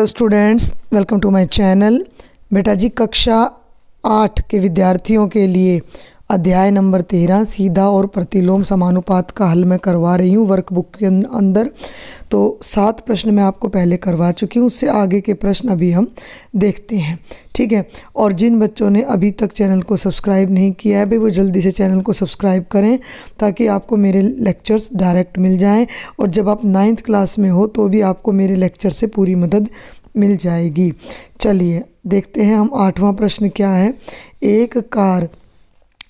hello students welcome to my channel बेटा जी कक्षा आठ के विद्यार्थियों के लिए अध्याय नंबर तेरह सीधा और प्रतिलोम समानुपात का हल मैं करवा रही हूँ वर्कबुक के अं-, अंदर तो सात प्रश्न मैं आपको पहले करवा चुकी हूँ उससे आगे के प्रश्न अभी हम देखते हैं ठीक है और जिन बच्चों ने अभी तक चैनल को सब्सक्राइब नहीं किया है भाई वो जल्दी से चैनल को सब्सक्राइब करें ताकि आपको मेरे लेक्चर्स डायरेक्ट मिल जाएँ और जब आप नाइन्थ क्लास में हो तो भी आपको मेरे लेक्चर से पूरी मदद मिल जाएगी चलिए देखते हैं हम आठवां प्रश्न क्या है एक कार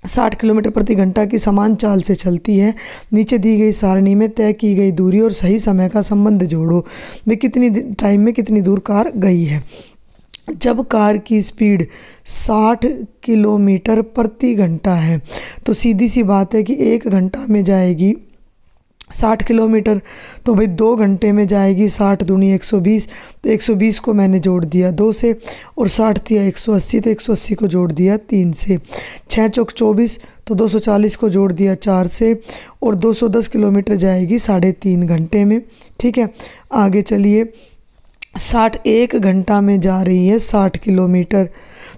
साठ किलोमीटर प्रति घंटा की समान चाल से चलती है नीचे दी गई सारणी में तय की गई दूरी और सही समय का संबंध जोड़ो वे कितनी टाइम में कितनी दूर कार गई है जब कार की स्पीड 60 किलोमीटर प्रति घंटा है तो सीधी सी बात है कि एक घंटा में जाएगी साठ किलोमीटर तो भाई दो घंटे में जाएगी साठ दूनी एक सौ बीस तो एक सौ बीस को मैंने जोड़ दिया दो से और साठ दिया एक सौ अस्सी तो एक सौ अस्सी को जोड़ दिया तीन से छः चौक चौबीस तो दो सौ चालीस को जोड़ दिया चार से और दो सौ दस किलोमीटर जाएगी साढ़े तीन घंटे में ठीक है आगे चलिए साठ एक घंटा में जा रही है साठ किलोमीटर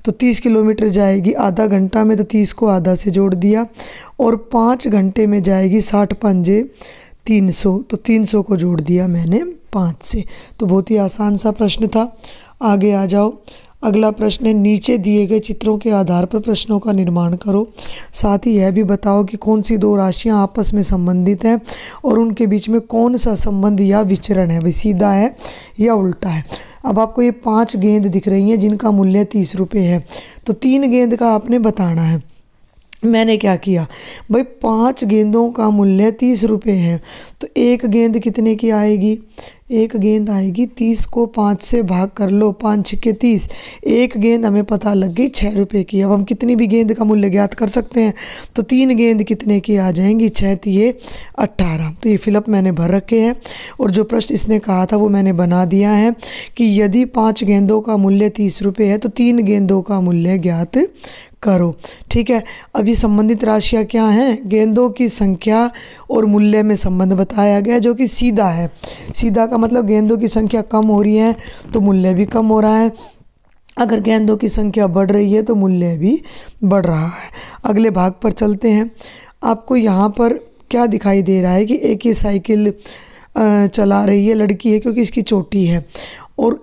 तो तीस किलोमीटर जाएगी आधा घंटा में तो तीस को आधा से जोड़ दिया और पाँच घंटे में जाएगी साठ पंजे तीन सौ तो तीन सौ को जोड़ दिया मैंने पाँच से तो बहुत ही आसान सा प्रश्न था आगे आ जाओ अगला प्रश्न है नीचे दिए गए चित्रों के आधार पर प्रश्नों का निर्माण करो साथ ही यह भी बताओ कि कौन सी दो राशियां आपस में संबंधित हैं और उनके बीच में कौन सा संबंध या विचरण है वे सीधा है या उल्टा है अब आपको ये पांच गेंद दिख रही हैं जिनका मूल्य तीस रुपये है तो तीन गेंद का आपने बताना है मैंने क्या किया भाई पांच गेंदों का मूल्य तीस रुपये है तो एक गेंद कितने की आएगी एक गेंद आएगी तीस को पाँच से भाग कर लो पाँच के तीस एक गेंद हमें पता लग गई छः रुपये की अब हम कितनी भी गेंद का मूल्य ज्ञात कर सकते हैं तो तीन गेंद कितने की आ जाएंगी छः ये अट्ठारह तो ये फिलअप मैंने भर रखे हैं और जो प्रश्न इसने कहा था वो मैंने बना दिया है कि यदि पाँच गेंदों का मूल्य तीस रुपये है तो तीन गेंदों का मूल्य ज्ञात करो ठीक है अभी संबंधित राशियाँ क्या हैं गेंदों की संख्या और मूल्य में संबंध बताया गया जो कि सीधा है सीधा का मतलब गेंदों की संख्या कम हो रही है तो मूल्य भी कम हो रहा है अगर गेंदों की संख्या बढ़ रही है तो मूल्य भी बढ़ रहा है अगले भाग पर चलते हैं आपको यहाँ पर क्या दिखाई दे रहा है कि एक ही साइकिल चला रही है लड़की है क्योंकि इसकी चोटी है और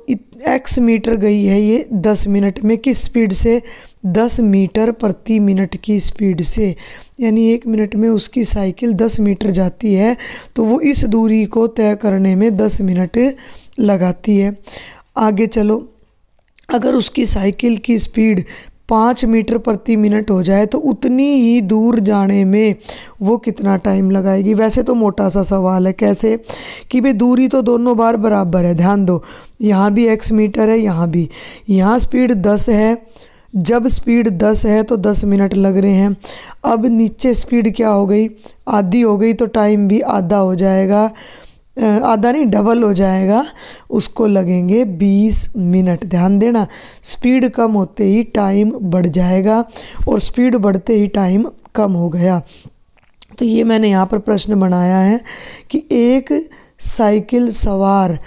एक्स मीटर गई है ये दस मिनट में किस स्पीड से दस मीटर प्रति मिनट की स्पीड से यानी एक मिनट में उसकी साइकिल दस मीटर जाती है तो वो इस दूरी को तय करने में दस मिनट लगाती है आगे चलो अगर उसकी साइकिल की स्पीड पाँच मीटर प्रति मिनट हो जाए तो उतनी ही दूर जाने में वो कितना टाइम लगाएगी वैसे तो मोटा सा सवाल है कैसे कि भाई दूरी तो दोनों बार बराबर है ध्यान दो यहाँ भी एक्स मीटर है यहाँ भी यहाँ स्पीड दस है जब स्पीड दस है तो दस मिनट लग रहे हैं अब नीचे स्पीड क्या हो गई आधी हो गई तो टाइम भी आधा हो जाएगा आधा नहीं डबल हो जाएगा उसको लगेंगे 20 मिनट ध्यान देना स्पीड कम होते ही टाइम बढ़ जाएगा और स्पीड बढ़ते ही टाइम कम हो गया तो ये मैंने यहाँ पर प्रश्न बनाया है कि एक साइकिल सवार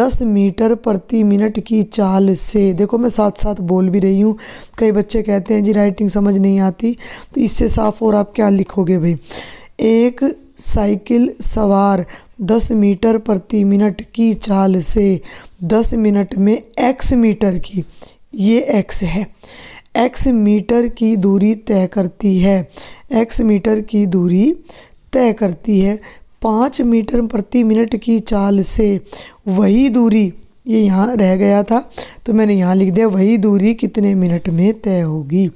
दस मीटर प्रति मिनट की चाल से देखो मैं साथ साथ बोल भी रही हूँ कई बच्चे कहते हैं जी राइटिंग समझ नहीं आती तो इससे साफ और आप क्या लिखोगे भाई एक साइकिल सवार दस मीटर प्रति मिनट की चाल से दस मिनट में एक्स मीटर की ये एक्स है एक्स मीटर की दूरी तय करती है एक्स मीटर की दूरी तय करती है पाँच मीटर प्रति मिनट की चाल से वही दूरी ये यहाँ रह गया था तो मैंने यहाँ लिख दिया वही दूरी कितने मिनट में तय होगी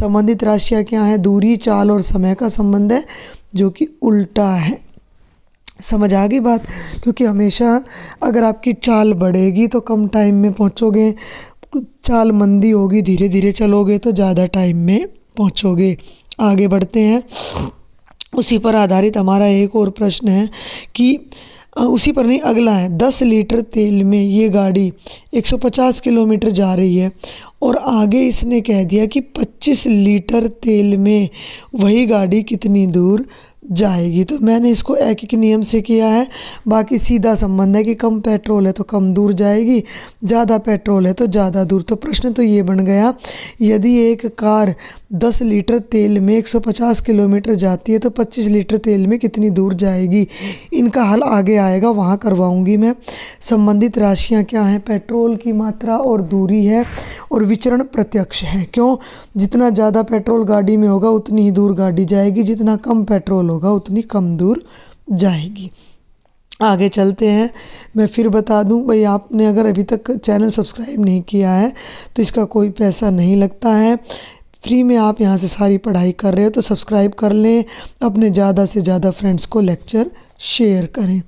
संबंधित राशियाँ क्या हैं दूरी चाल और समय का संबंध है जो कि उल्टा है समझ आ गई बात क्योंकि हमेशा अगर आपकी चाल बढ़ेगी तो कम टाइम में पहुंचोगे चाल मंदी होगी धीरे धीरे चलोगे तो ज़्यादा टाइम में पहुंचोगे आगे बढ़ते हैं उसी पर आधारित हमारा एक और प्रश्न है कि उसी पर नहीं अगला है दस लीटर तेल में ये गाड़ी 150 किलोमीटर जा रही है और आगे इसने कह दिया कि 25 लीटर तेल में वही गाड़ी कितनी दूर जाएगी तो मैंने इसको एक एक नियम से किया है बाकी सीधा संबंध है कि कम पेट्रोल है तो कम दूर जाएगी ज़्यादा पेट्रोल है तो ज़्यादा दूर तो प्रश्न तो ये बन गया यदि एक कार 10 लीटर तेल में 150 किलोमीटर जाती है तो 25 लीटर तेल में कितनी दूर जाएगी इनका हल आगे आएगा वहाँ करवाऊँगी मैं संबंधित राशियाँ क्या हैं पेट्रोल की मात्रा और दूरी है और विचरण प्रत्यक्ष है क्यों जितना ज़्यादा पेट्रोल गाड़ी में होगा उतनी ही दूर गाड़ी जाएगी जितना कम पेट्रोल होगा उतनी कम दूर जाएगी आगे चलते हैं मैं फिर बता दूं भाई आपने अगर अभी तक चैनल सब्सक्राइब नहीं किया है तो इसका कोई पैसा नहीं लगता है फ्री में आप यहाँ से सारी पढ़ाई कर रहे हो तो सब्सक्राइब कर लें अपने ज़्यादा से ज़्यादा फ्रेंड्स को लेक्चर शेयर करें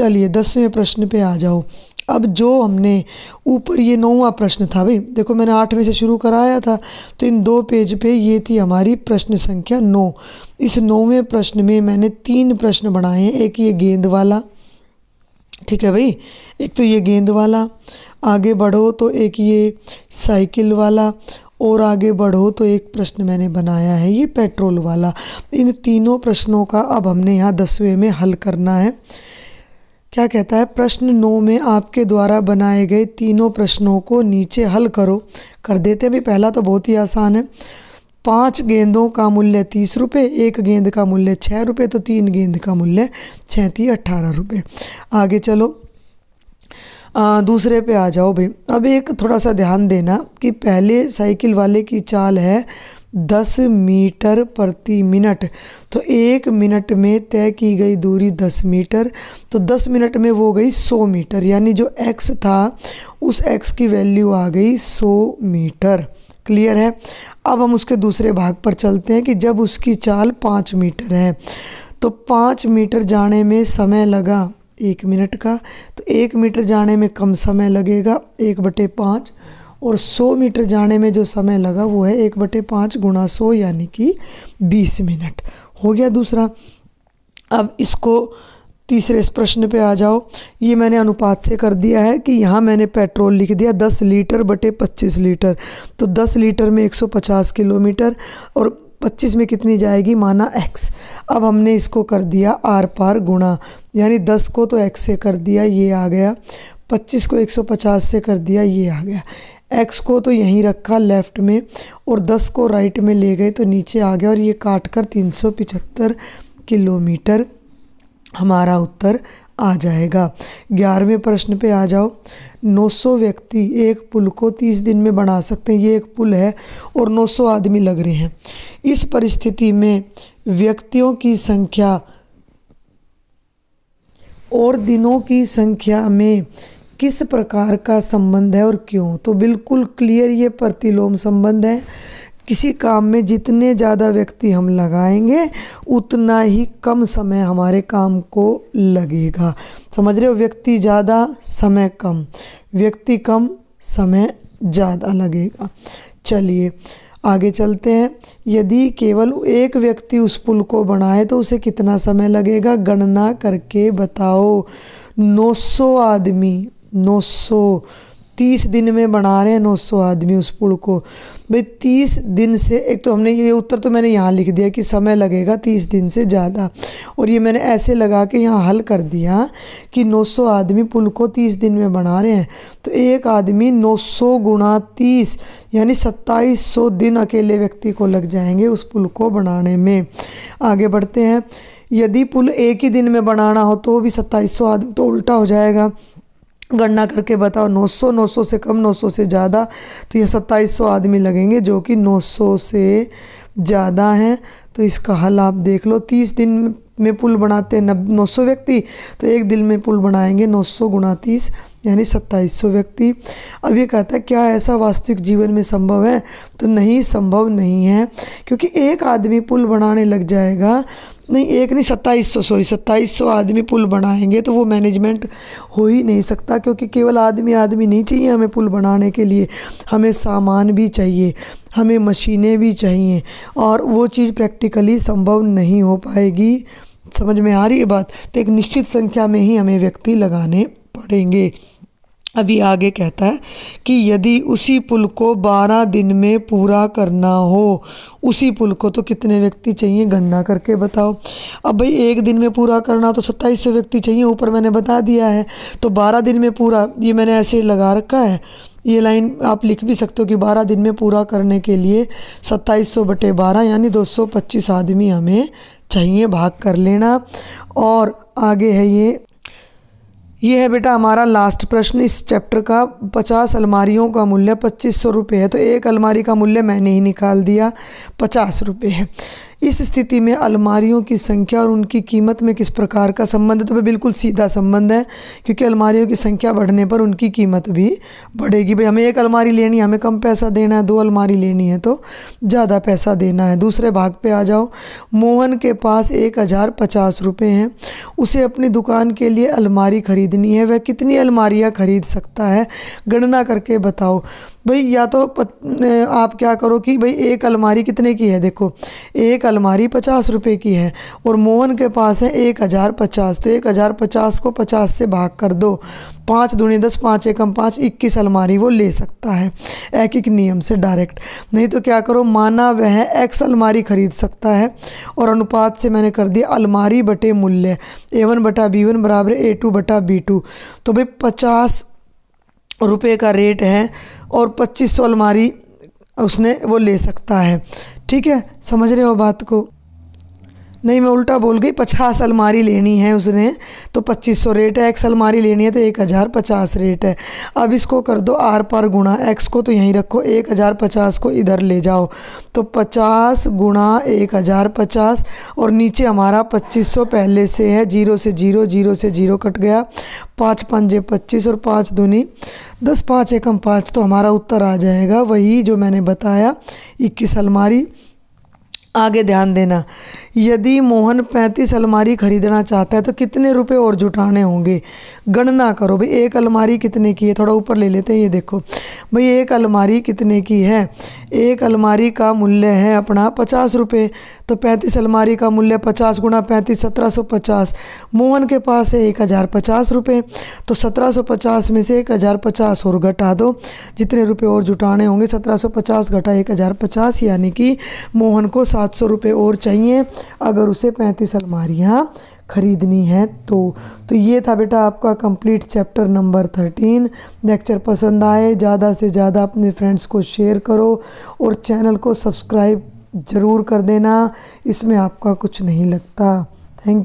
चलिए दसवें प्रश्न पे आ जाओ अब जो हमने ऊपर ये नौवा प्रश्न था भाई देखो मैंने आठवें से शुरू कराया था तो इन दो पेज पे ये थी हमारी प्रश्न संख्या नौ इस नौवें प्रश्न में मैंने तीन प्रश्न बनाए हैं एक ये गेंद वाला ठीक है भाई एक तो ये गेंद वाला आगे बढ़ो तो एक ये साइकिल वाला और आगे बढ़ो तो एक प्रश्न मैंने बनाया है ये पेट्रोल वाला इन तीनों प्रश्नों का अब हमने यहाँ दसवें में हल करना है क्या कहता है प्रश्न नौ में आपके द्वारा बनाए गए तीनों प्रश्नों को नीचे हल करो कर देते भी पहला तो बहुत ही आसान है पाँच गेंदों का मूल्य तीस रुपये एक गेंद का मूल्य छः रुपये तो तीन गेंद का मूल्य छैंतीस अट्ठारह रुपये आगे चलो आ, दूसरे पे आ जाओ भाई अब एक थोड़ा सा ध्यान देना कि पहले साइकिल वाले की चाल है दस मीटर प्रति मिनट तो एक मिनट में तय की गई दूरी दस मीटर तो दस मिनट में वो गई सौ मीटर यानी जो एक्स था उस एक्स की वैल्यू आ गई सौ मीटर क्लियर है अब हम उसके दूसरे भाग पर चलते हैं कि जब उसकी चाल पाँच मीटर है तो पाँच मीटर जाने में समय लगा एक मिनट का तो एक मीटर जाने में कम समय लगेगा एक बटे पाँच और 100 मीटर जाने में जो समय लगा वो है एक बटे पाँच गुणा सौ यानी कि 20 मिनट हो गया दूसरा अब इसको तीसरे इस प्रश्न पे आ जाओ ये मैंने अनुपात से कर दिया है कि यहाँ मैंने पेट्रोल लिख दिया दस लीटर बटे पच्चीस लीटर तो दस लीटर में एक सौ पचास किलोमीटर और पच्चीस में कितनी जाएगी माना एक्स अब हमने इसको कर दिया आर पार गुणा यानी दस को तो एक्स से कर दिया ये आ गया पच्चीस को एक सौ पचास से कर दिया ये आ गया एक्स को तो यहीं रखा लेफ़्ट में और दस को राइट में ले गए तो नीचे आ गया और ये काट कर तीन सौ पिचहत्तर किलोमीटर हमारा उत्तर आ जाएगा ग्यारहवें प्रश्न पे आ जाओ 900 व्यक्ति एक पुल को 30 दिन में बना सकते हैं ये एक पुल है और 900 आदमी लग रहे हैं इस परिस्थिति में व्यक्तियों की संख्या और दिनों की संख्या में किस प्रकार का संबंध है और क्यों तो बिल्कुल क्लियर ये प्रतिलोम संबंध है किसी काम में जितने ज़्यादा व्यक्ति हम लगाएंगे उतना ही कम समय हमारे काम को लगेगा समझ रहे हो व्यक्ति ज़्यादा समय कम व्यक्ति कम समय ज़्यादा लगेगा चलिए आगे चलते हैं यदि केवल एक व्यक्ति उस पुल को बनाए तो उसे कितना समय लगेगा गणना करके बताओ 900 आदमी 930 दिन में बना रहे हैं 900 आदमी उस पुल को भाई 30 दिन से एक तो हमने ये उत्तर तो मैंने यहाँ लिख दिया कि समय लगेगा 30 दिन से ज़्यादा और ये मैंने ऐसे लगा के यहाँ हल कर दिया कि 900 आदमी पुल को 30 दिन में बना रहे हैं तो एक आदमी 900 सौ गुणा तीस यानी सत्ताईस दिन अकेले व्यक्ति को लग जाएंगे उस पुल को बनाने में आगे बढ़ते हैं यदि पुल एक ही दिन में बनाना हो तो भी सत्ताईस सौ आदमी तो उल्टा हो जाएगा गणना करके बताओ 900 900 से कम 900 से ज़्यादा तो ये 2700 आदमी लगेंगे जो कि 900 से ज़्यादा हैं तो इसका हल आप देख लो 30 दिन में पुल बनाते हैं नौ सौ व्यक्ति तो एक दिन में पुल बनाएंगे 900 सौ गुणा तीस यानी सत्ताईस व्यक्ति अब ये कहता है क्या ऐसा वास्तविक जीवन में संभव है तो नहीं संभव नहीं है क्योंकि एक आदमी पुल बनाने लग जाएगा नहीं एक नहीं सत्ताईस सौ सॉरी सत्ताईस सौ आदमी पुल बनाएंगे तो वो मैनेजमेंट हो ही नहीं सकता क्योंकि केवल आदमी आदमी नहीं चाहिए हमें पुल बनाने के लिए हमें सामान भी चाहिए हमें मशीनें भी चाहिए और वो चीज़ प्रैक्टिकली संभव नहीं हो पाएगी समझ में आ रही है बात तो एक निश्चित संख्या में ही हमें व्यक्ति लगाने पड़ेंगे अभी आगे कहता है कि यदि उसी पुल को बारह दिन में पूरा करना हो उसी पुल को तो कितने व्यक्ति चाहिए गणना करके बताओ अब भाई एक दिन में पूरा करना तो सत्ताईस सौ व्यक्ति चाहिए ऊपर मैंने बता दिया है तो बारह दिन में पूरा ये मैंने ऐसे लगा रखा है ये लाइन आप लिख भी सकते हो कि बारह दिन में पूरा करने के लिए सत्ताईस सौ बटे बारह यानी दो सौ पच्चीस आदमी हमें चाहिए भाग कर लेना और आगे है ये ये है बेटा हमारा लास्ट प्रश्न इस चैप्टर का पचास अलमारियों का मूल्य पच्चीस सौ रुपये है तो एक अलमारी का मूल्य मैंने ही निकाल दिया पचास रुपये है इस स्थिति में अलमारियों की संख्या और उनकी कीमत में किस प्रकार का संबंध है तो भाई बिल्कुल सीधा संबंध है क्योंकि अलमारियों की संख्या बढ़ने पर उनकी कीमत भी बढ़ेगी भाई हमें एक अलमारी लेनी है हमें कम पैसा देना है दो अलमारी लेनी है तो ज़्यादा पैसा देना है दूसरे भाग पे आ जाओ मोहन के पास एक हज़ार पचास रुपये हैं उसे अपनी दुकान के लिए अलमारी खरीदनी है वह कितनी अलमारियाँ खरीद सकता है गणना करके बताओ भाई या तो आप क्या करो कि भाई एक अलमारी कितने की है देखो एक अलमारी पचास रुपये की है और मोहन के पास है एक हज़ार पचास तो एक हज़ार पचास को पचास से भाग कर दो पाँच दुनी दस पाँच एकम पाँच इक्कीस अलमारी वो ले सकता है एक एक नियम से डायरेक्ट नहीं तो क्या करो माना वह एक्स अलमारी खरीद सकता है और अनुपात से मैंने कर दिया अलमारी बटे मूल्य ए वन बटा बी वन बराबर ए टू बटा बी टू तो भाई पचास रुपये का रेट है और पच्चीस सौ अलमारी उसने वो ले सकता है ठीक है समझ रहे हो बात को नहीं मैं उल्टा बोल गई पचास अलमारी लेनी है उसने तो पच्चीस सौ रेट है एक्स अलमारी लेनी है तो एक हज़ार पचास रेट है अब इसको कर दो आर पर गुणा एक्स को तो यहीं रखो एक हज़ार पचास को इधर ले जाओ तो पचास गुणा एक हज़ार पचास और नीचे हमारा पच्चीस सौ पहले से है जीरो से जीरो जीरो से जीरो कट गया पाँच पंजे पच्चीस और पाँच दूनी दस पाँच एकम पाँच तो हमारा उत्तर आ जाएगा वही जो मैंने बताया इक्कीस अलमारी आगे ध्यान देना यदि मोहन पैंतीस अलमारी खरीदना चाहता है तो कितने रुपए और जुटाने होंगे गणना करो भाई एक अलमारी कितने की है थोड़ा ऊपर ले लेते हैं ये देखो भाई एक अलमारी कितने की है एक अलमारी का मूल्य है अपना पचास रुपये तो पैंतीस अलमारी का मूल्य पचास गुणा पैंतीस सत्रह सौ पचास मोहन के पास है एक हज़ार पचास रुपये तो सत्रह सौ पचास में से एक हज़ार पचास और घटा दो जितने रुपये और जुटाने होंगे सत्रह सौ पचास घटा एक हज़ार पचास यानी कि मोहन को सात सौ रुपये और चाहिए अगर उसे पैंतीस अलमारियाँ खरीदनी है तो तो ये था बेटा आपका complete chapter number thirteen lecture पसंद आए ज़्यादा से ज़्यादा अपने फ्रेंड्स को शेयर करो और चैनल को सब्सक्राइब ज़रूर कर देना इसमें आपका कुछ नहीं लगता